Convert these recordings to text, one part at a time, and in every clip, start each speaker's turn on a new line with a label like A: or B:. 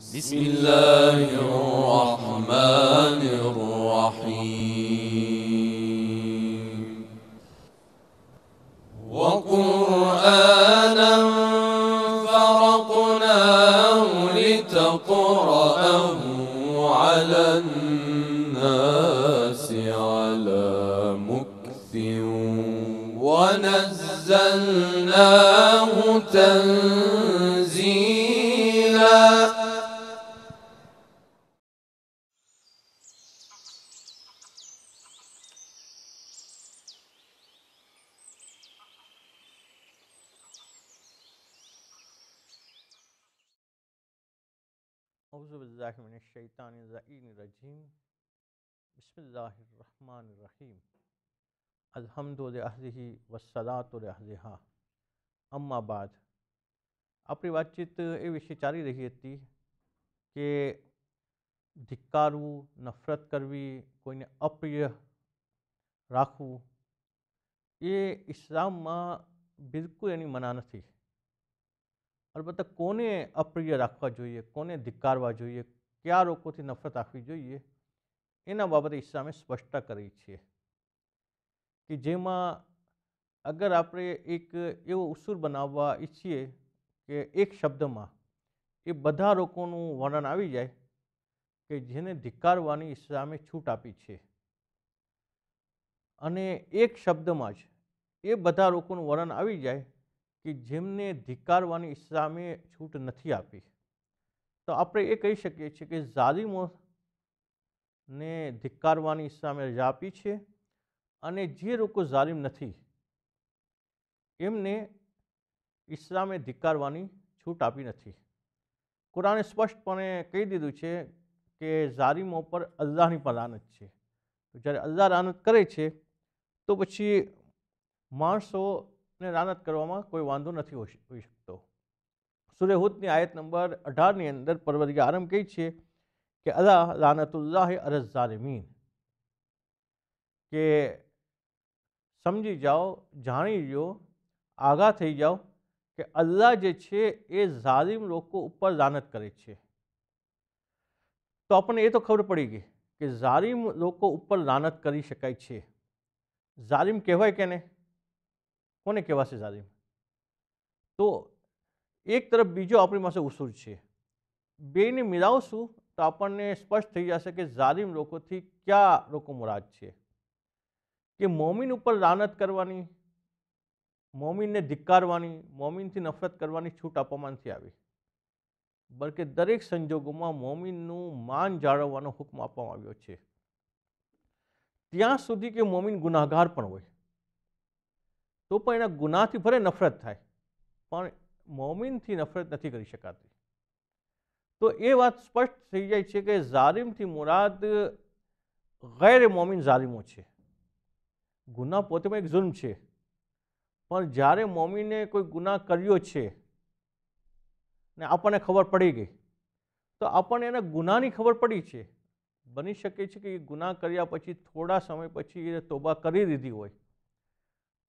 A: بسم الله الرحمن الرحيم وقرآنا فرقناه لتقرأه على الناس على مكث ونزلناه تنزيلا اعوذ باللہ من الشیطان الرجیم بسم اللہ الرحمن الرحیم الحمد لہذہ اما بعد اپنی بات چیت یہ چاری رہی تھی کہ دکار نفرت کروی کوئی اپلام بالکل ای یعنی منا અલબત્ત કોને અપ્રિય રાખવા જોઈએ કોને ધિક્કારવા જોઈએ કયા લોકોથી નફરત રાખવી જોઈએ એના બાબતે ઇસ્લામે સ્પષ્ટતા કરી છે કે જેમાં અગર આપણે એક એવો ઉસૂર બનાવવા ઈચ્છીએ કે એક શબ્દમાં એ બધા લોકોનું વર્ણન આવી જાય કે જેને ધિક્કારવાની ઇસ્લામે છૂટ આપી છે અને એક શબ્દમાં જ એ બધા લોકોનું વર્ણન આવી જાય કે જેમને ધિકારવાની ઇસ્લામે છૂટ નથી આપી તો આપણે એ કહી શકીએ છીએ કે ઝાલિમોને ધિક્કારવાની ઇસ્લામે રજા આપી છે અને જે લોકો ઝાલિમ નથી એમને ઇસ્લામે ધિક્કારવાની છૂટ આપી નથી કુરાને સ્પષ્ટપણે કહી દીધું છે કે ઝાલિમો પર અલ્લાહની પણ લાનત છે જ્યારે અલ્લાહ લાનત કરે છે તો પછી માણસો ને રાનત કરવામાં કોઈ વાંધો નથી હોઈ શકતો સુરેહુદની આયત નંબર અઢારની અંદર પરવદિગા આરંભ કહે છે કે અલા રાનતુલ્લાહ અરજ ઝાલિમીન કે સમજી જાઓ જાણી લો આગાહ થઈ જાઓ કે અલ્લાહ જે છે એ ઝાલિમ લોકો ઉપર રાનત કરે છે તો આપણને એ તો ખબર પડી ગઈ કે ઝાલિમ લોકો ઉપર રાનત કરી શકાય છે ઝાલિમ કહેવાય કે નહીં કોને કહેવાશે ઝાલિમ તો એક તરફ બીજો આપણી પાસે ઉસૂર છે બેને મિલાવશું તો આપણને સ્પષ્ટ થઈ જશે કે ઝાલિમ લોકોથી કયા લોકો મુરાદ છે કે મોમિન ઉપર રાનત કરવાની મોમિનને ધિક્કારવાની મોમિનથી નફરત કરવાની છૂટ આપવામાં નથી આવી બલકે દરેક સંજોગોમાં મોમિનનું માન જાળવવાનો હુકમ આપવામાં આવ્યો છે ત્યાં સુધી કે મોમિન ગુનાહગાર પણ હોય તો પણ એના ગુનાથી ભરે નફરત થાય પણ મોમિનથી નફરત નથી કરી શકાતી તો એ વાત સ્પષ્ટ થઈ જાય છે કે ઝાલિમથી મુરાદ ગેર મોમિન ઝાલિમો છે ગુના પોતેમાં એક જુલ્મ છે પણ જ્યારે મોમિને કોઈ ગુના કર્યો છે ને આપણને ખબર પડી ગઈ તો આપણને એના ગુનાની ખબર પડી છે બની શકે છે કે એ ગુના કર્યા પછી થોડા સમય પછી એ તોબા કરી દીધી હોય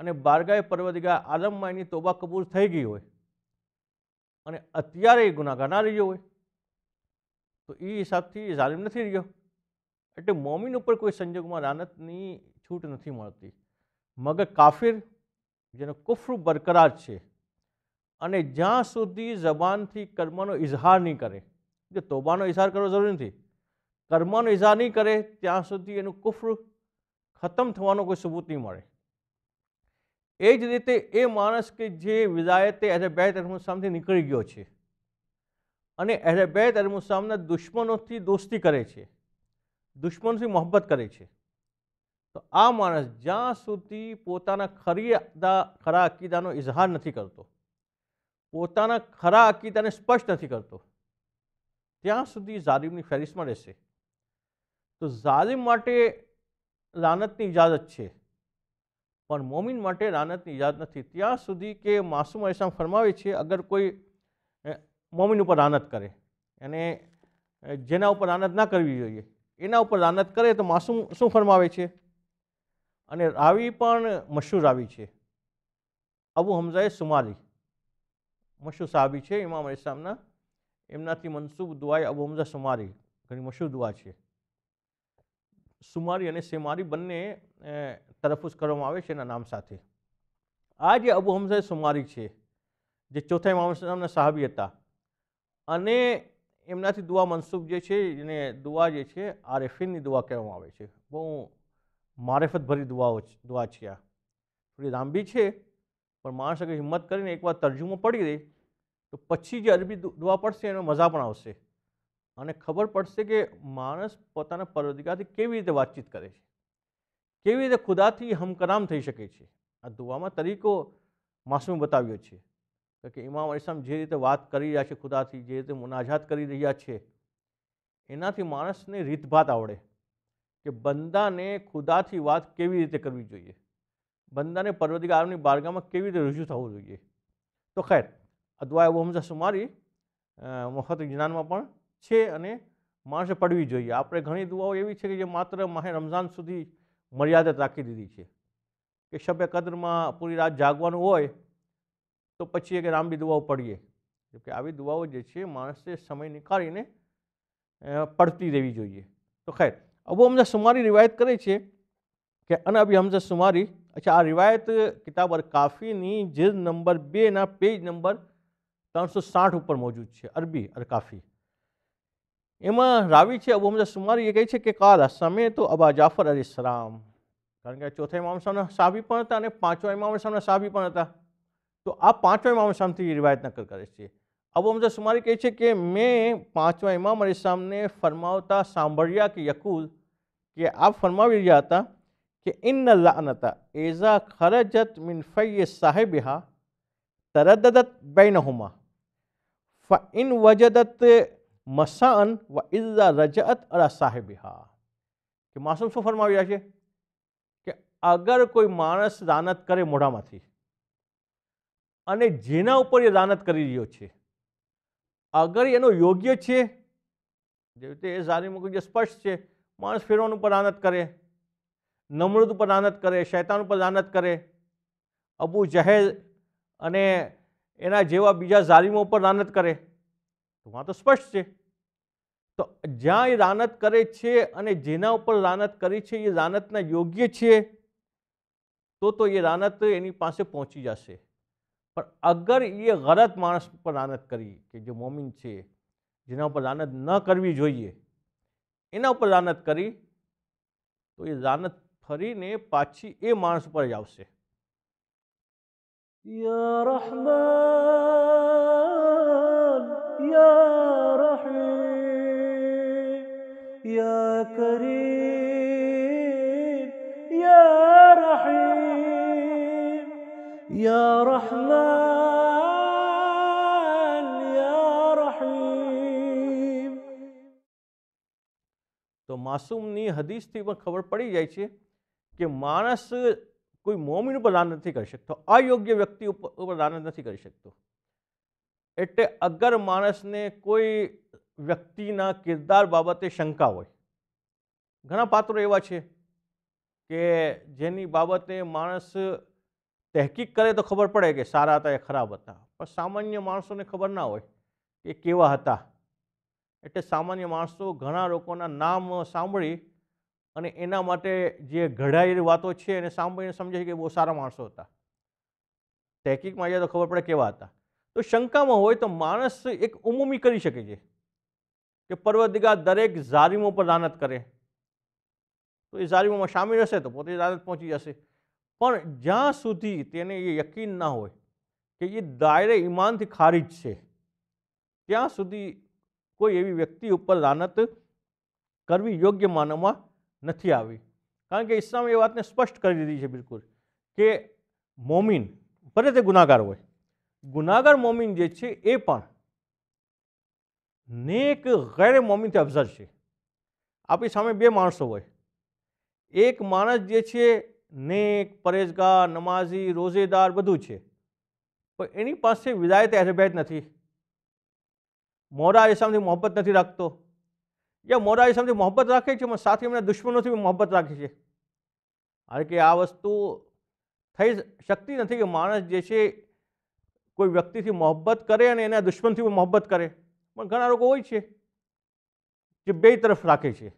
A: અને બારગાએ પરવદગા આલમમાઈની તોબા કબૂલ થઈ ગઈ હોય અને અત્યારે એ ગુનાગાર ના રહ્યો હોય તો એ હિસાબથી જાલિમ નથી રહ્યો એટલે મોમિન ઉપર કોઈ સંજોગમાં રાનતની છૂટ નથી મળતી મગર કાફિર જેનો કુફર બરકરાર છે અને જ્યાં સુધી જબાનથી કર્મનો ઇઝહાર નહીં કરે જે તોબાનો ઇઝહાર કરવો જરૂરી નથી કર્મનો ઇઝહાર નહીં કરે ત્યાં સુધી એનું કુફર ખતમ થવાનો કોઈ સબૂત નહીં મળે એ જ રીતે એ માણસ કે જે વિદાયતે એઝ એ બેત અરમુસામથી નીકળી ગયો છે અને એઝ એ બેત અરમુસામના દુશ્મનોથી દોસ્તી કરે છે દુશ્મનોથી મોહબ્બત કરે છે તો આ માણસ જ્યાં સુધી પોતાના ખરી ખરા અકીદાનો ઇઝહાર નથી કરતો પોતાના ખરા અકીદાને સ્પષ્ટ નથી કરતો ત્યાં સુધી ઝાલિમની ફેરિસમાં રહેશે તો ઝાલિમ માટે લાનતની ઇજાજત છે પણ મોમિન માટે લાનતની યાદ નથી ત્યાં સુધી કે માસુમ અલીસ્લામ ફરમાવે છે અગર કોઈ મોમિન ઉપર રાનત કરે અને જેના ઉપર લાનત ના કરવી જોઈએ એના ઉપર રાનત કરે તો માસુમ શું ફરમાવે છે અને રાવી પણ મશહૂર આવી છે અબુ હમઝાએ સુમારી મશહૂર સાહબી છે ઇમામ અલીસ્લામના એમનાથી મનસુબ દુઆએ અબુ હમઝા સુમારી ઘણી મશહૂર દુઆ છે સુમારી અને સેમારી બંને તરફુસ કરવામાં આવે છે એના નામ સાથે આ જે અબુ હમઝા સુમારી છે જે ચોથા ઇમામ ઇસ્લામના સાહાબી હતા અને એમનાથી દુઆ મનસુખ જે છે એને દુઆ જે છે આરેફીનની દુઆ કહેવામાં આવે છે બહુ મારેફતભરી દુઆઓ દુઆ છે આ થોડી લાંબી છે પણ માણસ અગર હિંમત કરીને એકવાર તરજુમો પડી દે તો પછી જે અરબી દુઆ પડશે એનો મજા પણ આવશે અને ખબર પડશે કે માણસ પોતાના પરોધિકાથી કેવી રીતે વાતચીત કરે છે કેવી રીતે ખુદાથી હમકરામ થઈ શકે છે આ દુવામાં તરીકો માસુમ બતાવ્યો છે કે ઇમામ અલીસામ જે રીતે વાત કરી રહ્યા છે ખુદાથી જે રીતે મુનાજાત કરી રહ્યા છે એનાથી માણસને રીતભાત આવડે કે બંદાને ખુદાથી વાત કેવી રીતે કરવી જોઈએ બંદાને પર્વતિકારની બારગામાં કેવી રીતે રજૂ થવું જોઈએ તો ખેર એવું વહમઝા સુમારી મફત જ્ઞાનમાં પણ છે અને માણસે પડવી જોઈએ આપણે ઘણી દુઆઓ એવી છે કે જે માત્ર માહે રમઝાન સુધી મર્યાદિત રાખી દીધી છે કે શબે કદરમાં પૂરી રાત જાગવાનું હોય તો પછી એક રામબી દુવાઓ પડીએ કે આવી દુવાઓ જે છે માણસે સમય નીકાળીને પડતી રહેવી જોઈએ તો ખેર અબુ હમઝા સુમારી રિવાયત કરે છે કે અન અબી હમઝા સુમારી અચ્છા આ રિવાયત કિતાબ અર કાફીની જીલ નંબર બેના પેજ નંબર ત્રણસો સાઠ ઉપર મોજૂદ છે અરબી અર કાફી એમાં રાવી છે અબુ હમઝા સુમારી એ કહે છે કે કાલા સમે તો અબા જાફર અલીસલામ કારણ કે ચોથા ઇમામ સામે સાબી પણ હતા અને પાંચવા ઇમામ સામે સાબી પણ હતા તો આ પાંચમા ઇમામ સાહેબથી રિવાયત નકલ કરે છે અબુ હમઝા સુમારી કહે છે કે મેં પાંચવા ઇમામ અલી સામને ફરમાવતા સાંભળ્યા કે યકુલ કે આ ફરમાવી રહ્યા હતા કે ઇન લાનતા એઝા ખરજત મિન ફૈય સાહેબિહા તરદદત બૈનહુમા ફઇન વજદત મસાન વ ઇઝા રજત અરા સાહેબિહા કે માસુમ શું ફરમાવી રહ્યા છે કે અગર કોઈ માણસ દાનત કરે મોઢામાંથી અને જેના ઉપર એ દાનત કરી રહ્યો છે અગર એનો યોગ્ય છે જેવી રીતે એ ઝાલિમુખ જે સ્પષ્ટ છે માણસ ફેરવાનું ઉપર દાનત કરે નમૃદ ઉપર દાનત કરે શૈતાન ઉપર દાનત કરે અબુ જહેલ અને એના જેવા બીજા ઝાલિમો ઉપર દાનત કરે તો વાં તો સ્પષ્ટ છે તો જ્યાં એ રાનત કરે છે અને જેના ઉપર રાનત કરી છે એ રાનતના યોગ્ય છે તો તો એ રાનત એની પાસે પહોંચી જશે પણ અગર એ ગલત માણસ પર રાનત કરી કે જે મોમિન છે જેના ઉપર રાનત ન કરવી જોઈએ એના ઉપર રાનત કરી તો એ રાનત ફરીને પાછી એ માણસ પર જ આવશે યા રહમાન યા كريم يا رحيم يا رحمن يا رحيم તો માસૂમની હદીસથી પણ ખબર પડી જાય છે કે માણસ કોઈ મોમિન ઉપર લાન નથી કરી શકતો અયોગ્ય વ્યક્તિ ઉપર લાન નથી કરી શકતો એટલે અગર માણસને કોઈ વ્યક્તિના કિરદાર બાબતે શંકા હોય ઘણા પાત્રો એવા છે કે જેની બાબતે માણસ તહેકીક કરે તો ખબર પડે કે સારા હતા એ ખરાબ હતા પણ સામાન્ય માણસોને ખબર ના હોય કે કેવા હતા એટલે સામાન્ય માણસો ઘણા લોકોના નામ સાંભળી અને એના માટે જે ઘડાયેલી વાતો છે એને સાંભળીને સમજે છે કે બહુ સારા માણસો હતા તહેકીકમાં જાય તો ખબર પડે કેવા હતા તો શંકામાં હોય તો માણસ એક ઉમુમી કરી શકે છે કે પરવદિગા દરેક ઝાલિમો પર લાનત કરે તો એ જારીમાં સામેલ હશે તો પોતે અદાલત પહોંચી જશે પણ જ્યાં સુધી તેને એ યકીન ના હોય કે એ દાયરે ઈમાનથી ખારીજ છે ત્યાં સુધી કોઈ એવી વ્યક્તિ ઉપર લાનત કરવી યોગ્ય માનવમાં નથી આવી કારણ કે ઇસ્લામે એ વાતને સ્પષ્ટ કરી દીધી છે બિલકુલ કે મોમિન ભલે તે ગુનાગાર હોય ગુનાગાર મોમિન જે છે એ પણ નેક ગેર મોમિનથી અફઝર છે આપણી સામે બે માણસો હોય એક માણસ જે છે નેક પરેજગાર નમાઝી રોજેદાર બધું છે પણ એની પાસે વિદાયત એહરબેત નથી મોરા ઇસ્લામથી મોહબ્બત નથી રાખતો યા મોરા ઇસ્લામથી મોહબ્બત રાખે છે પણ સાથે એમના દુશ્મનોથી મોહબ્બત રાખે છે કારણ કે આ વસ્તુ થઈ શકતી નથી કે માણસ જે છે કોઈ વ્યક્તિથી મોહબ્બત કરે અને એના દુશ્મનથી મોહબ્બત કરે પણ ઘણા લોકો હોય છે જે બે તરફ રાખે છે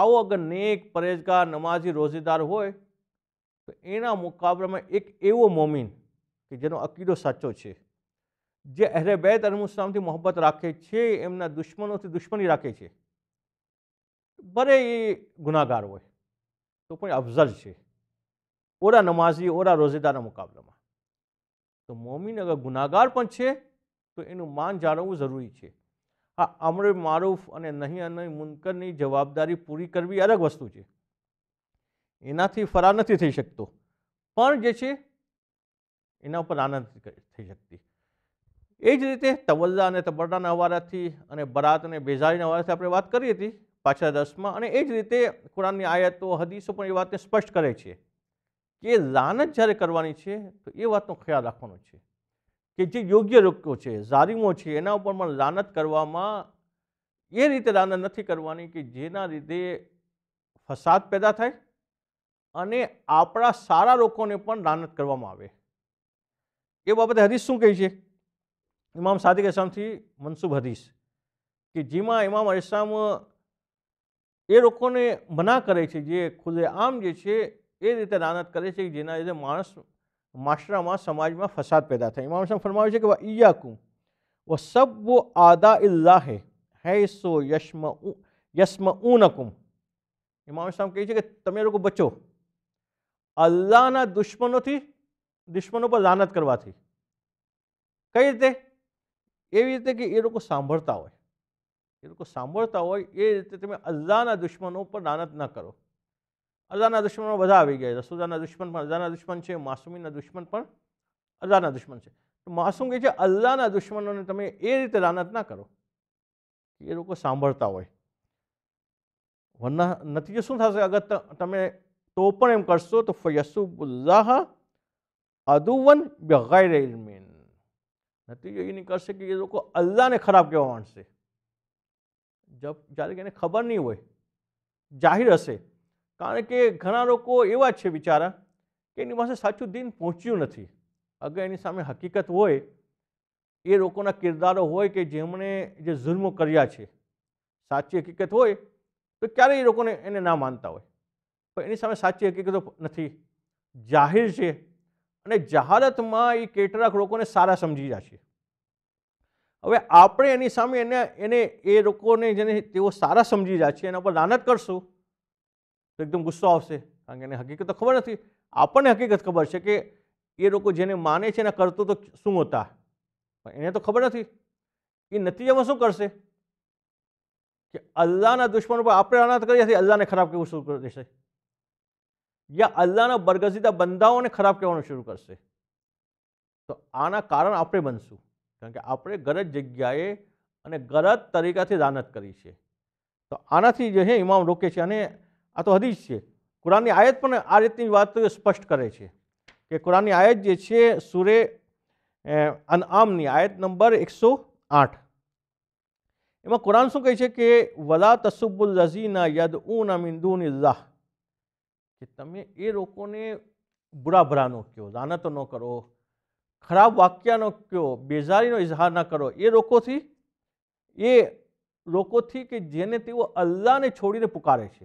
A: આવો અગર નેક પરેજગાર નમાજી રોજેદાર હોય તો એના મુકાબલામાં એક એવો મોમિન કે જેનો અકીદો સાચો છે જે અહેરેબૈદ અલમુસ્લામથી મોહબ્બત રાખે છે એમના દુશ્મનોથી દુશ્મની રાખે છે ભલે એ ગુનાગાર હોય તો પણ અફઝલ છે ઓરા નમાઝી ઓરા રોજેદારના મુકાબલામાં તો મોમિન અગર ગુનાગાર પણ છે તો એનું માન જાળવવું જરૂરી છે આ અમર મારૂફ અને નહીં અને મુનકરની જવાબદારી પૂરી કરવી અલગ વસ્તુ છે એનાથી ફરાર નથી થઈ શકતો પણ જે છે એના ઉપર આનંદ થઈ શકતી એ જ રીતે તવલ્લા અને તબરડાના અવારાથી અને બરાત અને બેઝારીના અવારાથી આપણે વાત કરી હતી પાછલા દસમાં અને એ જ રીતે કુરાનની આયાતો હદીસો પણ એ વાતને સ્પષ્ટ કરે છે કે લાનત જ્યારે કરવાની છે તો એ વાતનો ખ્યાલ રાખવાનો છે કે જે યોગ્ય લોકો છે ઝારીમો છે એના ઉપર પણ લાનત કરવામાં એ રીતે લાનત નથી કરવાની કે જેના લીધે ફસાદ પેદા થાય અને આપણા સારા લોકોને પણ લાનત કરવામાં આવે એ બાબતે હદીસ શું કહે છે ઇમામ સાદિક ઇસ્લામથી મનસૂબ હદીસ કે જેમાં ઇમામ ઇસ્લામ એ લોકોને મના કરે છે જે ખુદે આમ જે છે એ રીતે લાનત કરે છે જેના લીધે માણસ માશરામાં સમાજમાં ફસાદ પેદા થાય ઇમામ સાહેબ ફરમાવે છે કે ઈયાકું વ સબ્બુ આદા ઇલ્લાહે હૈસો યશ્મ યશ્મ ઉનકુમ ઇમામ સાહેબ કહે છે કે તમે લોકો બચો અલ્લાહના દુશ્મનોથી દુશ્મનો પર લાનત કરવાથી કઈ રીતે એવી રીતે કે એ લોકો સાંભળતા હોય એ લોકો સાંભળતા હોય એ રીતે તમે અલ્લાહના દુશ્મનો પર લાનત ન કરો اللہ دشمنوں با گیا ہے رسوا دشمن ادا دشمن ہے مسمی دشمن ادا دشمن ہے مسم یہ ہے دشمنوں نے تم یہ ریتے رنت نہ کرو یہ سبتا ہوئے نتیجہ شر تو کرشو تو نتیجے یہ نہیں کر سکیں یہ اللہ نے خراب کہہ منصوبے جب جیسے خبر نہیں ہوئے جا رہر حصے કારણ કે ઘણા લોકો એવા છે બિચારા કે એની પાસે સાચું દિન પહોંચ્યું નથી અગર એની સામે હકીકત હોય એ લોકોના કિરદારો હોય કે જેમણે જે જુલ્મો કર્યા છે સાચી હકીકત હોય તો ક્યારેય એ લોકોને એને ના માનતા હોય પણ એની સામે સાચી હકીકતો નથી જાહેર છે અને જાહેરાતમાં એ કેટલાક લોકોને સારા સમજી રહ્યા છે હવે આપણે એની સામે એને એને એ લોકોને જેને તેઓ સારા સમજી રહ્યા છે એના પર લાનત કરશું તો એકદમ ગુસ્સો આવશે કારણ કે એને હકીકત તો ખબર નથી આપણને હકીકત ખબર છે કે એ લોકો જેને માને છે એના કરતો તો શું હોતા પણ એને તો ખબર નથી એ નતીજામાં શું કરશે કે અલ્લાહના દુશ્મનો પર આપણે અનાથ કરીએ છીએ અલ્લાહને ખરાબ કહેવું શરૂ કરી દેશે યા અલ્લાહના બરગજીદા બંધાઓને ખરાબ કહેવાનું શરૂ કરશે તો આના કારણ આપણે બનશું કારણ કે આપણે ગરજ જગ્યાએ અને ગરજ તરીકાથી દાનત કરી છે તો આનાથી જે છે ઇમામ રોકે છે અને આ તો હદીસ છે કુરાનની આયત પણ આ રીતની વાત સ્પષ્ટ કરે છે કે કુરાનની આયત જે છે સુરે અનઆમની આયત નંબર એકસો આઠ એમાં કુરાન શું કહે છે કે વલા તસુબુલ રઝીના યદ ઉન મિંદુન ઇલ્લાહ કે તમે એ લોકોને બુરા ભરાનો કહો લાનતો ન કરો ખરાબ વાક્યનો કહો બેજારીનો ઇઝહાર ન કરો એ લોકોથી એ લોકોથી કે જેને તેઓ અલ્લાહને છોડીને પુકારે છે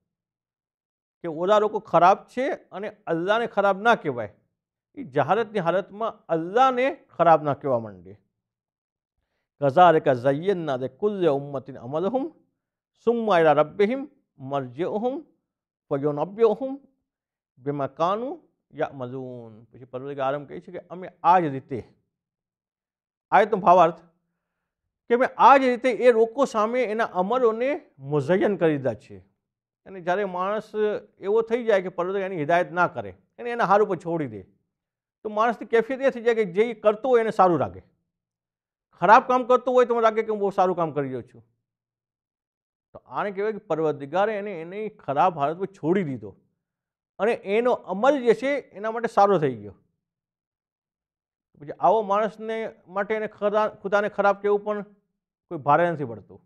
A: کہ ادا روک خراب ہے اللہ نے خراب نہ کہو یہ جہارت حالت میں الا نے خراب نہ کہاں مانڈی کزا رزل ربیم مرجم پیو نبیم یا مزو پو کہ آج ریتے آپ کہ میں آج ریتے سامنے امروں نے مزہ کریں گے અને જ્યારે માણસ એવો થઈ જાય કે પરવર્તક એની હિદાયત ના કરે અને એના હાર ઉપર છોડી દે તો માણસની કેફિયત એ થઈ જાય કે જે કરતો હોય એને સારું લાગે ખરાબ કામ કરતું હોય તો મને લાગે કે હું બહુ સારું કામ કરી રહ્યો છું તો આને કહેવાય કે પરવદિગારે એને એને ખરાબ પર છોડી દીધો અને એનો અમલ જે છે એના માટે સારો થઈ ગયો પછી આવો માણસને માટે એને ખરા ખુદાને ખરાબ કહેવું પણ કોઈ ભારે નથી પડતું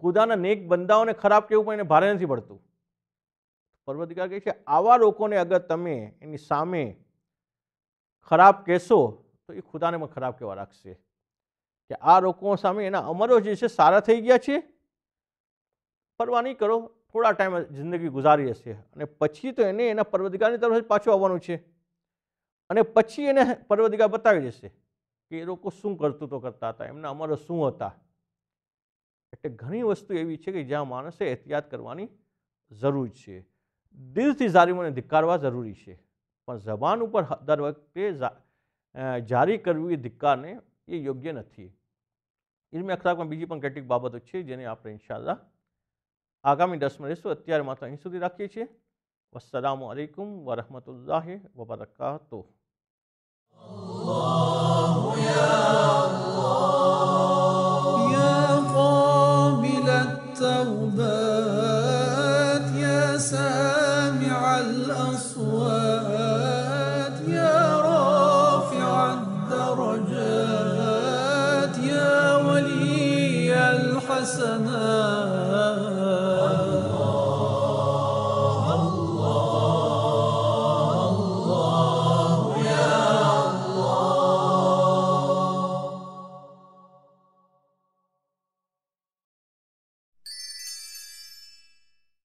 A: ખુદાના નેક બંદાઓને ખરાબ કેવું પણ એને ભારે નથી પડતું પર્વતિકાર કહે છે આવા લોકોને અગર તમે એની સામે ખરાબ કહેશો તો એ ખુદાને પણ ખરાબ કહેવા રાખશે કે આ લોકો સામે એના અમરો જે છે સારા થઈ ગયા છે પરવા નહીં કરો થોડા ટાઈમ જિંદગી ગુજારી હશે અને પછી તો એને એના પર્વતિકારની તરફ જ પાછું આવવાનું છે અને પછી એને પર્વતિકા બતાવી દેશે કે એ લોકો શું કરતું તો કરતા હતા એમના અમારો શું હતા એટલે ઘણી વસ્તુ એવી છે કે જ્યાં માણસે એહતિયાત કરવાની જરૂર છે દિલથી જાલિમોને ધિક્કારવા જરૂરી છે પણ જબાન ઉપર દર વખતે જારી કરવી ધિક્કારને એ યોગ્ય નથી ઇલમી અખલાકમાં બીજી પણ કેટલીક બાબતો છે જેને આપણે ઇન્શાલ્લાહ આગામી દસમાં રહીશું અત્યારે માત્ર અહીં સુધી રાખીએ છીએ વસલામ અલૈકુમ વરહમતુલ્લાહ વબરકાતો Allah. sa